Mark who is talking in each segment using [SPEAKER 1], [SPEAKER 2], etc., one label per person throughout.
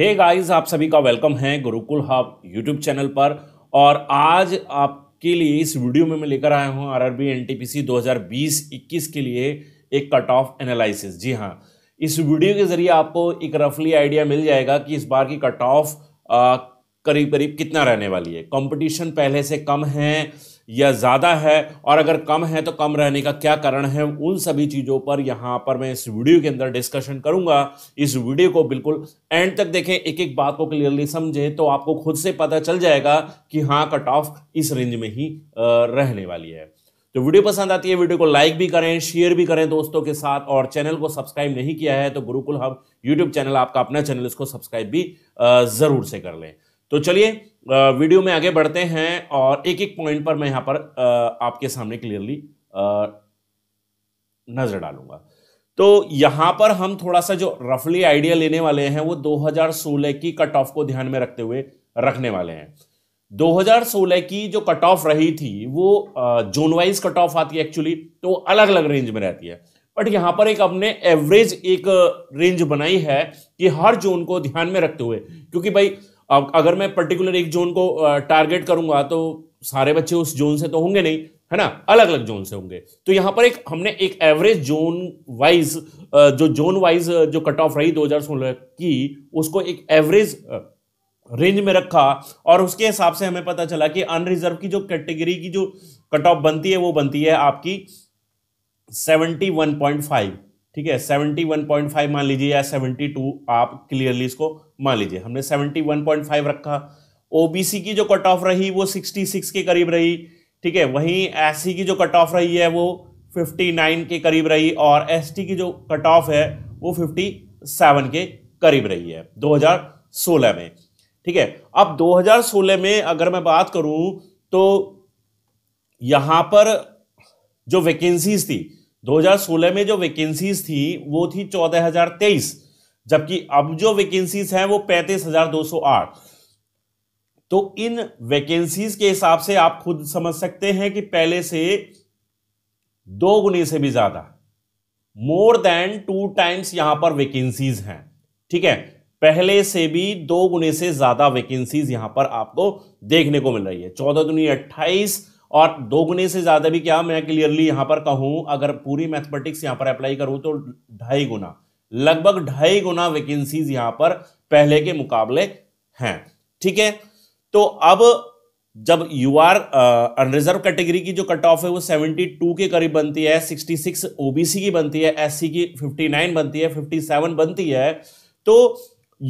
[SPEAKER 1] hey guys आप सभी का वेलकम है गुरुकुल हब यूट्यूब चैनल पर और आज आपके लिए इस वीडियो में मैं लेकर आया हूं आरआरबी एनटीपीसी 2020-21 के लिए एक कट ऑफ एनालिसिस जी हां इस वीडियो के जरिए आपको एक रफली आइडिया मिल जाएगा कि इस बार की कट ऑफ करीब करीब कितना रहने वाली है कंपटीशन पहले से कम है या ज़्यादा है और अगर कम है तो कम रहने का क्या कारण है उन सभी चीज़ों पर यहाँ पर मैं इस वीडियो के अंदर डिस्कशन करूँगा इस वीडियो को बिल्कुल एंड तक देखें एक एक बात को क्लियरली समझें तो आपको खुद से पता चल जाएगा कि हाँ कट ऑफ इस रेंज में ही रहने वाली है तो वीडियो पसंद आती है वीडियो को लाइक भी करें शेयर भी करें दोस्तों के साथ और चैनल को सब्सक्राइब नहीं किया है तो गुरुकुल हब यूट्यूब चैनल आपका अपना चैनल इसको सब्सक्राइब भी ज़रूर से कर लें तो चलिए वीडियो में आगे बढ़ते हैं और एक एक पॉइंट पर मैं यहाँ पर आपके सामने क्लियरली नज़र डालूंगा तो यहाँ पर हम थोड़ा सा जो रफली आइडिया लेने वाले हैं वो 2016 की कट ऑफ को ध्यान में रखते हुए रखने वाले हैं 2016 की जो कट ऑफ रही थी वो जोन वाइज कट ऑफ आती है एक्चुअली तो अलग अलग रेंज में रहती है बट यहाँ पर एक अपने एवरेज एक रेंज बनाई है कि हर जोन को ध्यान में रखते हुए क्योंकि भाई अब अगर मैं पर्टिकुलर एक जोन को टारगेट करूंगा तो सारे बच्चे उस जोन से तो होंगे नहीं है ना अलग अलग जोन से होंगे तो यहाँ पर एक हमने एक एवरेज जोन वाइज जो जोन वाइज जो कट ऑफ रही 2016 की उसको एक एवरेज रेंज में रखा और उसके हिसाब से हमें पता चला कि अनरिजर्व की जो कैटेगरी की जो कट ऑफ बनती है वो बनती है आपकी 71.5 ठीक है 71.5 मान लीजिए या 72 आप क्लियरली इसको मान लीजिए हमने 71.5 रखा ओबीसी की जो कट ऑफ रही वो 66 के करीब रही ठीक है वहीं सी की जो कट ऑफ रही है वो 59 के करीब रही और टी की जो कट ऑफ है वो 57 के करीब रही है 2016 में ठीक है अब 2016 में अगर मैं बात करूं तो यहां पर जो वैकेंसीज थी 2016 में जो वैकेंसीज थी वो थी चौदह जबकि अब जो वैकेंसीज हैं वो पैंतीस हजार दो सौ आठ तो इन वैकेंसीज के हिसाब से आप खुद समझ सकते हैं कि पहले से दो गुने से भी ज्यादा मोर देन टू टाइम्स यहां पर वैकेंसीज हैं ठीक है पहले से भी दो गुने से ज्यादा वैकेंसीज यहां पर आपको देखने को मिल रही है चौदह दुनी अट्ठाईस और दो गुने से ज्यादा भी क्या मैं क्लियरली यहां पर कहूं अगर पूरी मैथमेटिक्स यहां पर अप्लाई करूं तो ढाई गुना लगभग ढाई गुना वैकेंसीज यहां पर पहले के मुकाबले हैं ठीक है तो अब जब यू आर अनरिजर्व कैटेगरी की जो कट ऑफ है वो 72 के करीब बनती है 66 ओबीसी की बनती है एससी की 59 बनती है 57 बनती है तो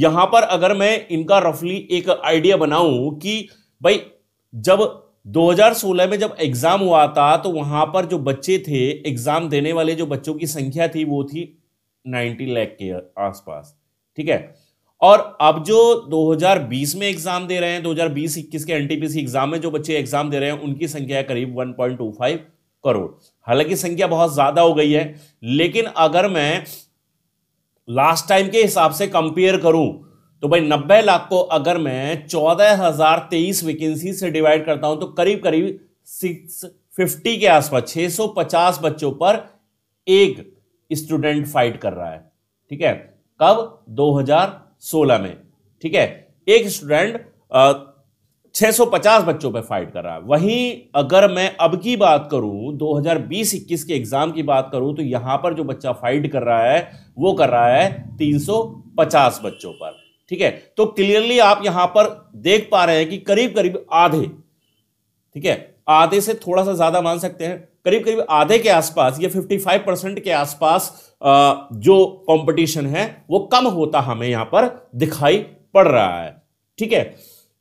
[SPEAKER 1] यहां पर अगर मैं इनका रफली एक आइडिया बनाऊं कि भाई जब 2016 में जब एग्जाम हुआ था तो वहां पर जो बच्चे थे एग्जाम देने वाले जो बच्चों की संख्या थी वो थी 90 लाख के आसपास ठीक है और अब जो 2020 में एग्जाम दे रहे हैं 2020-21 के एनटीपीसी एग्जाम में जो बच्चे एग्जाम दे रहे हैं उनकी संख्या करीब 1.25 करोड़ हालांकि संख्या बहुत ज्यादा हो गई है लेकिन अगर मैं लास्ट टाइम के हिसाब से कंपेयर करूं तो भाई 90 लाख को अगर मैं तेईस वैकेंसी से डिवाइड करता हूं तो करीब करीब सिक्स के आसपास छह बच्चों पर एक स्टूडेंट फाइट कर रहा है ठीक है कब 2016 में ठीक है एक स्टूडेंट 650 बच्चों पे फाइट कर रहा है वहीं अगर मैं अब की बात करूं 2020-21 के एग्जाम की बात करूं तो यहां पर जो बच्चा फाइट कर रहा है वो कर रहा है 350 बच्चों पर ठीक है तो क्लियरली आप यहां पर देख पा रहे हैं कि करीब करीब आधे ठीक है आधे से थोड़ा सा ज्यादा मान सकते हैं करीब करीब आधे के आसपास या 55 परसेंट के आसपास जो कंपटीशन है वो कम होता हमें यहाँ पर दिखाई पड़ रहा है ठीक है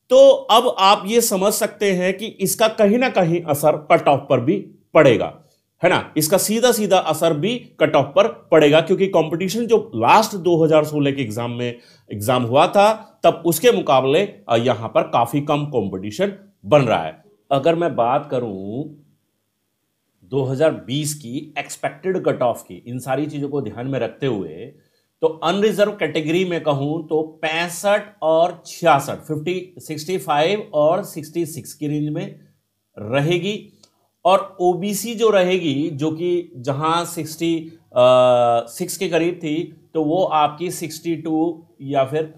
[SPEAKER 1] तो अब आप ये समझ सकते हैं कि इसका कहीं ना कहीं असर कट ऑफ पर भी पड़ेगा है ना इसका सीधा सीधा असर भी कट ऑफ पर पड़ेगा क्योंकि कंपटीशन जो लास्ट 2016 के एग्जाम में एग्जाम हुआ था तब उसके मुकाबले यहां पर काफी कम कंपटीशन बन रहा है अगर मैं बात करूं 2020 की एक्सपेक्टेड कट ऑफ की इन सारी चीज़ों को ध्यान में रखते हुए तो अनरिजर्व कैटेगरी में कहूं तो पैंसठ और छियासठ फिफ्टी सिक्सटी फाइव और सिक्सटी सिक्स की रेंज में रहेगी और ओबीसी जो रहेगी जो कि जहां सिक्सटी सिक्स के करीब थी तो वो आपकी सिक्सटी टू या फिर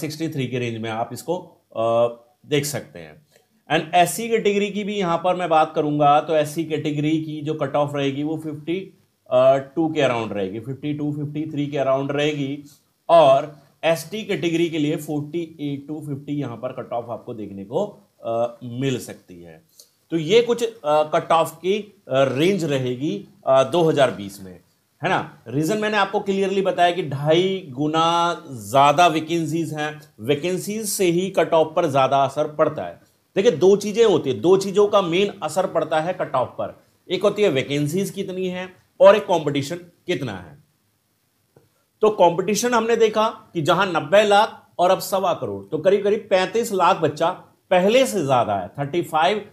[SPEAKER 1] सिक्सटी थ्री के रेंज में आप इसको आ, देख सकते हैं एंड एस कैटेगरी की भी यहाँ पर मैं बात करूंगा तो एस कैटेगरी की जो कट ऑफ रहेगी वो फिफ्टी टू के अराउंड रहेगी फिफ्टी टू फिफ्टी थ्री के अराउंड रहेगी और एस कैटेगरी के लिए फोर्टी एट टू फिफ्टी यहाँ पर कट ऑफ आपको देखने को आ, मिल सकती है तो ये कुछ कट ऑफ की आ, रेंज रहेगी हजार बीस में है ना रीज़न मैंने आपको क्लियरली बताया कि ढाई गुना ज़्यादा वैकेंसीज हैं वैकेंसीज से ही कट ऑफ पर ज़्यादा असर पड़ता है देखिए दो चीजें होती है दो चीजों का मेन असर पड़ता है कट ऑफ पर एक होती है वैकेंसीज कितनी है और एक कंपटीशन कितना है तो कंपटीशन हमने देखा कि जहां नब्बे लाख और अब सवा करोड़ तो करीब करीब पैंतीस लाख बच्चा पहले से ज्यादा है थर्टी फाइव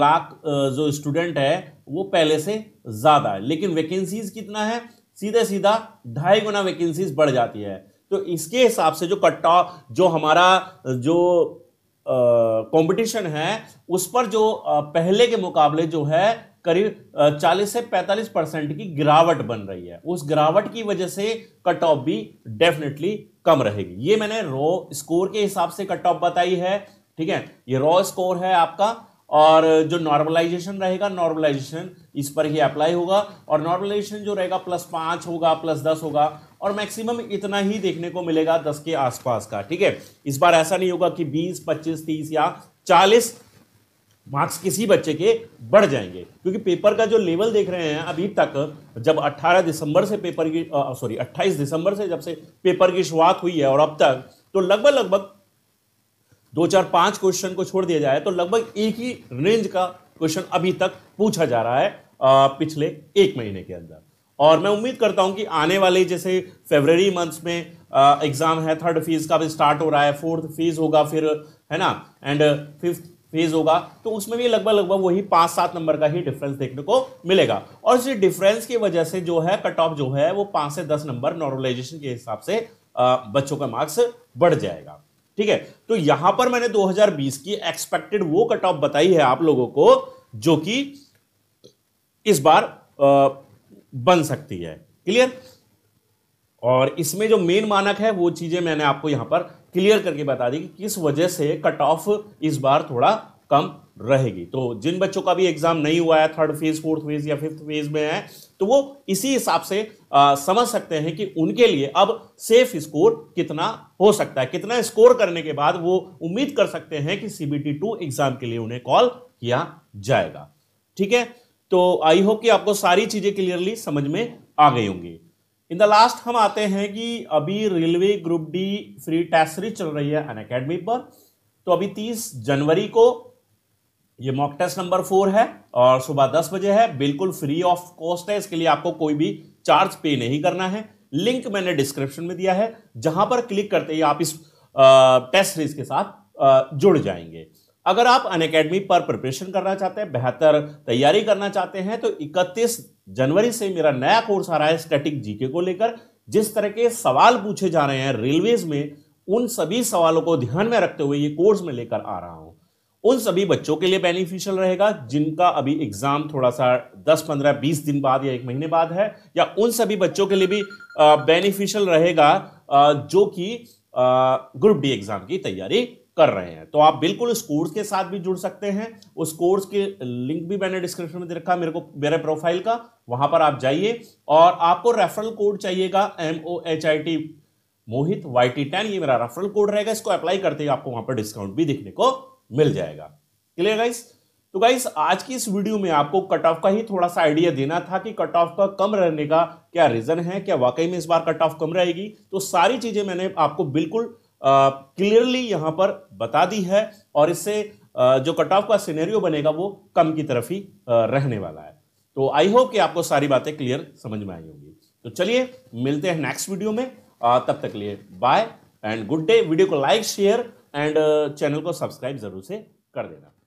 [SPEAKER 1] लाख जो स्टूडेंट है वो पहले से ज्यादा है लेकिन वैकेंसीज कितना है सीधे सीधा ढाई गुना वैकेंसीज बढ़ जाती है तो इसके हिसाब से जो कट ऑफ जो हमारा जो कंपटीशन है उस पर जो पहले के मुकाबले जो है करीब 40 से 45 परसेंट की गिरावट बन रही है उस गिरावट की वजह से कट ऑफ भी डेफिनेटली कम रहेगी ये मैंने रॉ स्कोर के हिसाब से कट ऑफ बताई है ठीक है ये रॉ स्कोर है आपका और जो नॉर्मलाइजेशन रहेगा नॉर्मलाइजेशन इस पर ही अप्लाई होगा और नॉर्मलाइजेशन जो रहेगा प्लस पाँच होगा प्लस दस होगा और मैक्सिमम इतना ही देखने को मिलेगा दस के आसपास का ठीक है इस बार ऐसा नहीं होगा कि बीस पच्चीस तीस या चालीस मार्क्स किसी बच्चे के बढ़ जाएंगे क्योंकि पेपर का जो लेवल देख रहे हैं अभी तक जब 18 दिसंबर से पेपर की सॉरी 28 दिसंबर से जब से पेपर की शुरुआत हुई है और अब तक तो लगभग लगभग दो चार पांच क्वेश्चन को छोड़ दिया जाए तो लगभग एक ही रेंज का क्वेश्चन अभी तक पूछा जा रहा है आ, पिछले एक महीने के अंदर और मैं उम्मीद करता हूं कि आने वाले जैसे फेबररी मंथ्स में एग्ज़ाम uh, है थर्ड फेज़ का भी स्टार्ट हो रहा है फोर्थ फेज़ होगा फिर है ना एंड फिफ्थ फेज होगा तो उसमें भी लगभग लगभग वही पाँच सात नंबर का ही डिफरेंस देखने को मिलेगा और इस डिफरेंस की वजह से जो है कट ऑफ जो है वो पाँच से दस नंबर नॉर्मलाइजेशन के हिसाब से uh, बच्चों का मार्क्स बढ़ जाएगा ठीक है तो यहां पर मैंने 2020 की एक्सपेक्टेड वो कट ऑफ बताई है आप लोगों को जो कि इस बार uh, बन सकती है क्लियर और इसमें जो मेन मानक है वो चीजें मैंने आपको यहां पर क्लियर करके बता दी कि किस वजह से कट ऑफ इस बार थोड़ा कम रहेगी तो जिन बच्चों का भी एग्जाम नहीं हुआ है थर्ड फेज फोर्थ फेज या फिफ्थ फेज में है तो वो इसी हिसाब से आ, समझ सकते हैं कि उनके लिए अब सेफ स्कोर कितना हो सकता है कितना स्कोर करने के बाद वो उम्मीद कर सकते हैं कि सीबीटी टू एग्जाम के लिए उन्हें कॉल किया जाएगा ठीक है तो आई होप कि आपको सारी चीज़ें क्लियरली समझ में आ गई होंगी इन द लास्ट हम आते हैं कि अभी railway group D free test series चल रही है अन अकेडमी पर तो अभी तीस जनवरी को ये मॉक टेस्ट नंबर फोर है और सुबह दस बजे है बिल्कुल फ्री ऑफ कॉस्ट है इसके लिए आपको कोई भी चार्ज पे नहीं करना है लिंक मैंने डिस्क्रिप्शन में दिया है जहां पर क्लिक करते ही आप इस टेस्ट सीरीज के साथ जुड़ जाएंगे अगर आप अन अकेडमी पर प्रिपरेशन करना चाहते हैं बेहतर तैयारी करना चाहते हैं तो 31 जनवरी से मेरा नया कोर्स आ रहा है स्टैटिक जीके को लेकर जिस तरह के सवाल पूछे जा रहे हैं रेलवेज में उन सभी सवालों को ध्यान में रखते हुए ये कोर्स में लेकर आ रहा हूँ उन सभी बच्चों के लिए बेनिफिशियल रहेगा जिनका अभी एग्जाम थोड़ा सा 10, 15, 20 दिन बाद या एक महीने बाद है या उन सभी बच्चों के लिए भी बेनिफिशियल रहेगा जो कि ग्रुप डी एग्जाम की तैयारी कर रहे हैं तो आप बिल्कुल इस कोर्स के साथ भी जुड़ सकते हैं उस कोर्स के लिंक भी मैंने डिस्क्रिप्शन में दे रखा मेरे को मेरे प्रोफाइल का वहां पर आप जाइए और आपको रेफरल कोड चाहिएगा M O H I T Mohit Y T ten ये मेरा रेफरल कोड रहेगा इसको अप्लाई करते ही आपको वहां पर डिस्काउंट भी देखने को मिल जाएगा क्लियर गाइस तो गाइस आज की इस वीडियो में आपको कट ऑफ का ही थोड़ा सा आइडिया देना था कि कट ऑफ का कम रहने का क्या रीजन है क्या वाकई में इस बार कट ऑफ कम रहेगी तो सारी चीजें मैंने आपको बिल्कुल क्लियरली यहां पर बता दी है और इससे जो कट ऑफ का सिनेरियो बनेगा वो कम की तरफ ही रहने वाला है तो आई होप कि आपको सारी बातें क्लियर समझ में आई होंगी तो चलिए मिलते हैं नेक्स्ट वीडियो में तब तक लिए bye and good day video को लाइक शेयर एंड चैनल को सब्सक्राइब जरूर से कर देना